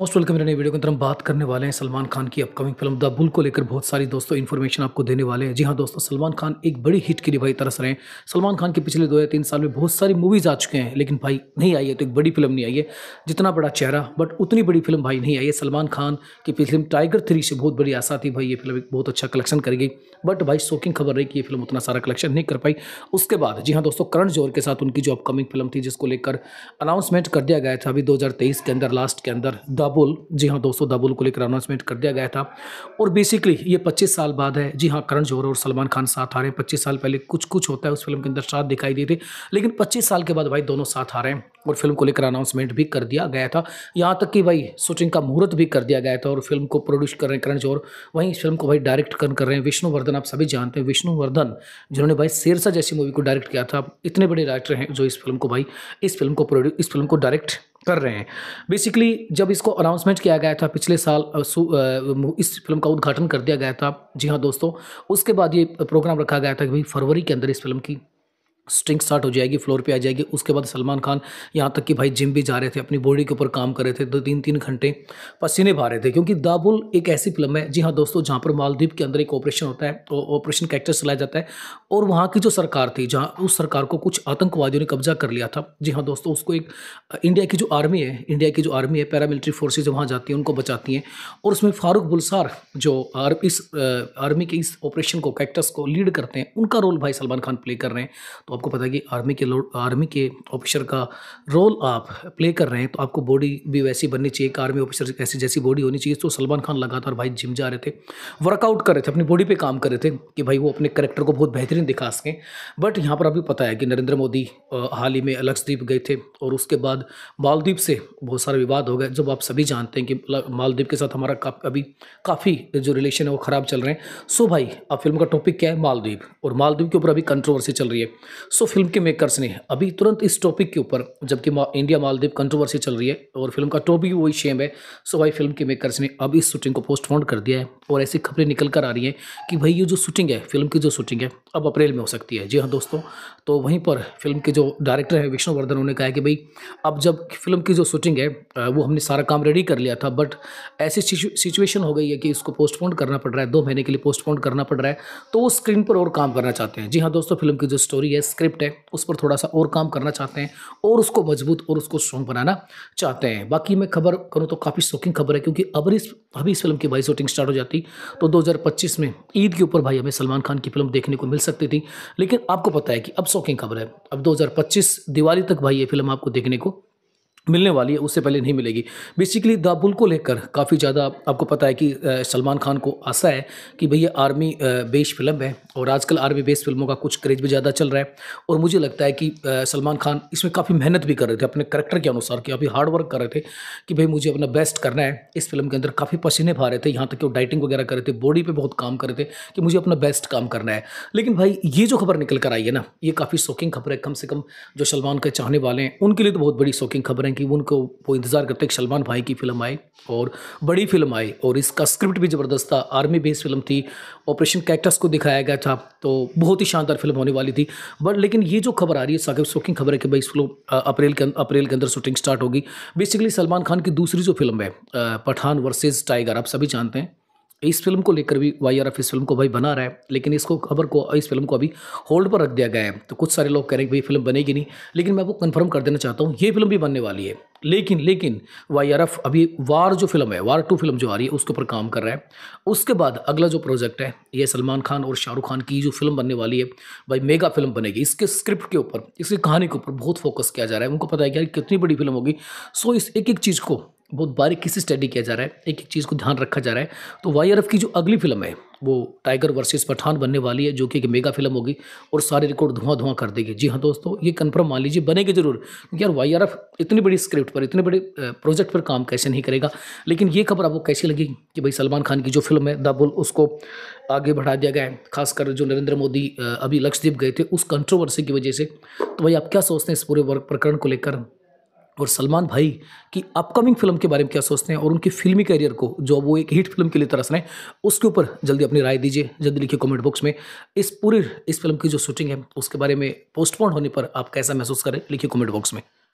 most welcome in video के अंदर हम बात करने वाले हैं सलमान खान की अपकमिंग फिल्म द बुल को लेकर बहुत सारी दोस्तों इन्फॉर्मेशन आपको देने वाले हैं जी हाँ दोस्तों सलमान खान एक बड़ी हिट की भाई तरस रहे हैं सलमान खान के पिछले दो या तीन साल में बहुत सारी मूवीज़ आ चुके हैं लेकिन भाई नहीं आई है तो एक बड़ी फिल्म नहीं आई है जितना बड़ा चेहरा बट उतनी बड़ी फिल्म भाई नहीं आई है सलमान खान की फिल्म टाइगर थ्री से बहुत बड़ी आशा थी भाई ये फिल्म एक बहुत अच्छा कलेक्शन करेगी बट भाई शोकिंग खबर रही कि ये फिल्म उतना सारा कलेक्शन नहीं कर पाई उसके बाद जी हाँ दोस्तों करण जौहर के साथ उनकी जो अपकमिंग फिल्म थी जिसको लेकर अनाउंसमेंट कर दिया गया था अभी दो के अंदर लास्ट के अंदर द दाबुल जी हाँ दोस्तों दाबुल को लेकर अनाउंसमेंट कर दिया गया था और बेसिकली ये 25 साल बाद है जी हाँ करण जौहर और सलमान खान साथ आ रहे हैं 25 साल पहले कुछ कुछ होता है उस फिल्म के अंदर साथ दिखाई दी थे लेकिन 25 साल के बाद भाई दोनों साथ आ रहे हैं और फिल्म को लेकर अनाउंसमेंट भी कर दिया गया था यहाँ तक कि भाई शूटिंग का मुहूर्त भी कर दिया गया था और फिल्म को प्रोड्यूस कर रहे हैं करण जौहर वहीं इस फिल्म को भाई डायरेक्ट कर, कर रहे हैं विष्णुवर्धन आप सभी जानते हैं विष्णुवर्धन जिन्होंने भाई शेरसा जैसी मूवी को डायरेक्ट किया था इतने बड़े डायरेक्टर हैं जो इस फिल्म को भाई इस फिल्म को प्रोड्यूस इस फिल्म को डायरेक्ट कर रहे हैं बेसिकली जब इसको अनाउंसमेंट किया गया था पिछले साल इस फिल्म का उद्घाटन कर दिया गया था जी हाँ दोस्तों उसके बाद ये प्रोग्राम रखा गया था कि भाई फरवरी के अंदर इस फिल्म की स्ट्रिंग स्टार्ट हो जाएगी फ्लोर पे आ जाएगी उसके बाद सलमान खान यहाँ तक कि भाई जिम भी जा रहे थे अपनी बॉडी के ऊपर काम कर रहे थे दो तीन तीन घंटे पसीने भा रहे थे क्योंकि दाबुल एक ऐसी फिल्म है जी हाँ दोस्तों जहाँ पर मालदीप के अंदर एक ऑपरेशन होता है ऑपरेशन कैक्टर चलाया जाता है और वहाँ की जो सरकार थी जहाँ उस सरकार को कुछ आतंकवादियों ने कब्जा कर लिया था जी हाँ दोस्तों उसको एक इंडिया की जो आर्मी है इंडिया की जो आर्मी है पैरामिलिट्री फोर्सेज वहाँ जाती हैं उनको बचाती हैं और उसमें फारूक बुलसार जो इस आर्मी के इस ऑपरेशन को कैक्टस को लीड करते हैं उनका रोल भाई सलमान खान प्ले कर रहे हैं तो आपको पता है कि आर्मी के लोड आर्मी के ऑफिसर का रोल आप प्ले कर रहे हैं तो आपको बॉडी भी वैसी बननी चाहिए आर्मी ऑफिसर ऐसी जैसी बॉडी होनी चाहिए तो सलमान खान लगातार भाई जिम जा रहे थे वर्कआउट कर रहे थे अपनी बॉडी पर काम कर रहे थे कि भाई वो अपने करेक्टर को बहुत बेहतरीन दिखा सकें बट यहाँ पर अभी पता है कि नरेंद्र मोदी हाल ही में लक्षद्वीप गए थे और उसके बाद मालदीप से बहुत सारा विवाद हो गया जब आप सभी जानते हैं कि मालदीप के साथ हमारा अभी काफ़ी जो रिलेशन है वो ख़राब चल रहे हैं सो भाई अब फिल्म का टॉपिक क्या है मालदीप और मालदीप के ऊपर अभी कंट्रोवर्सी चल रही है सो फिल्म के मेकर्स ने अभी तुरंत इस टॉपिक के ऊपर जबकि इंडिया मालदीप कंट्रोवर्सी चल रही है और फिल्म का टॉपिक वही सेम है सो भाई फिल्म के मेकर्स ने अब इस शूटिंग को पोस्टपोन कर दिया है और ऐसी खबरें निकल कर आ रही हैं कि भाई ये जो शूटिंग है फिल्म की जो शूटिंग है अब अप्रैल में हो सकती है जी हाँ दोस्तों तो वहीं पर फिल्म के जो डायरेक्टर हैं विष्णुवर्धन उन्होंने कहा कि भाई अब जब फिल्म की जो शूटिंग है वो हमने सारा काम रेडी कर लिया था बट ऐसी सिचुएशन हो गई है कि इसको पोस्टपोन करना पड़ रहा है दो महीने के लिए पोस्टपोन करना पड़ रहा है तो वो स्क्रीन पर और काम करना चाहते हैं जी हाँ दोस्तों फिल्म की जो स्टोरी है स्क्रिप्ट है उस पर थोड़ा सा और काम करना चाहते हैं और उसको मजबूत और उसको स्ट्रॉन्ग बनाना चाहते हैं बाकी मैं खबर करूँ तो काफ़ी शौकिंग खबर है क्योंकि अब इस अभी इस फिल्म की भाई शूटिंग स्टार्ट हो जाती तो दो में ईद के ऊपर भाई हमें सलमान खान की फिल्म देखने को मिल सकती थी लेकिन आपको पता है कि अब शौकिंग खबर है अब दो दिवाली तक भाई ये फिल्म आपको देखने को मिलने वाली है उससे पहले नहीं मिलेगी बेसिकली द बुल को लेकर काफ़ी ज़्यादा आपको पता है कि सलमान खान को आशा है कि भैया आर्मी बेस फिल्म है और आजकल आर्मी बेस फिल्मों का कुछ क्रेज भी ज़्यादा चल रहा है और मुझे लगता है कि सलमान खान इसमें काफ़ी मेहनत भी कर रहे थे अपने करेक्टर के अनुसार काफ़ी हार्ड वर्क कर रहे थे कि भाई मुझे अपना बेस्ट करना है इस फिल्म के अंदर काफ़ी पसीने भा रहे थे यहाँ तक कि वो डाइटिंग वगैरह कर रहे थे बॉडी पर बहुत काम कर रहे थे कि मुझे अपना बेस्ट काम करना है लेकिन भाई ये जो खबर निकल कर आई है ना ये काफ़ी शौकिंग खबर है कम से कम जो सलमान के चाहने वाले हैं उनके लिए तो बहुत बड़ी शौकिंग खबर है कि उनको वो इंतज़ार करते हैं सलमान भाई की फिल्म आए और बड़ी फिल्म आई और इसका स्क्रिप्ट भी ज़बरदस्त था आर्मी बेस्ड फिल्म थी ऑपरेशन कैक्टस को दिखाया गया था तो बहुत ही शानदार फिल्म होने वाली थी बट लेकिन ये जो खबर आ रही है साकिब शोकिंग खबर है कि भाई इस फिल्म अप्रैल के अं, अप्रैल के अंदर शूटिंग स्टार्ट होगी बेसिकली सलमान खान की दूसरी जो फिल्म है पठान वर्सेज टाइगर आप सभी जानते हैं इस फिल्म को लेकर भी वाई आर एफ इस फिल्म को भाई बना रहा है लेकिन इसको खबर को इस फिल्म को अभी होल्ड पर रख दिया गया है तो कुछ सारे लोग कह रहे हैं भाई फिल्म बनेगी नहीं लेकिन मैं आपको कन्फर्म कर देना चाहता हूँ ये फिल्म भी बनने वाली है लेकिन लेकिन वाई आर एफ अभी वार जो फिल्म है वार टू फिल्म जो आ रही है उसके ऊपर काम कर रहा है उसके बाद अगला जो प्रोजेक्ट है ये सलमान खान और शाहरुख खान की जो फिल्म बनने वाली है भाई मेगा फिल्म बनेगी इसके स्क्रिप्ट के ऊपर इसकी कहानी के ऊपर बहुत फोकस किया जा रहा है उनको पता है कि यार कितनी बड़ी फिल्म होगी सो इस एक एक चीज़ को बहुत बारीकी से स्टडी किया जा रहा है एक एक चीज़ को ध्यान रखा जा रहा है तो वाई की जो अगली फिल्म है वो टाइगर वर्सेस पठान बनने वाली है जो कि एक मेगा फिल्म होगी और सारे रिकॉर्ड धुआं धुआं कर देगी जी हाँ दोस्तों ये कंफर्म मान लीजिए बनेगी जरूर क्योंकि यार वाई इतनी बड़ी स्क्रिप्ट पर इतने बड़े प्रोजेक्ट पर काम कैसे नहीं करेगा लेकिन ये खबर आपको कैसी लगी कि भाई सलमान खान की जो फिल्म है बुल उसको आगे बढ़ा दिया गया है खासकर जो नरेंद्र मोदी अभी लक्षद्वीप गए थे उस कंट्रोवर्सी की वजह से तो भाई आप क्या सोचते हैं इस पूरे वर्क प्रकरण को लेकर और सलमान भाई की अपकमिंग फिल्म के बारे में क्या सोचते हैं और उनके फिल्मी करियर को जो वो एक हिट फिल्म के लिए तरस रहे हैं उसके ऊपर जल्दी अपनी राय दीजिए जल्दी लिखिए कमेंट बॉक्स में इस पूरी इस फिल्म की जो शूटिंग है उसके बारे में पोस्टपोन होने पर आप कैसा महसूस करें लिखिए कॉमेंट बॉक्स में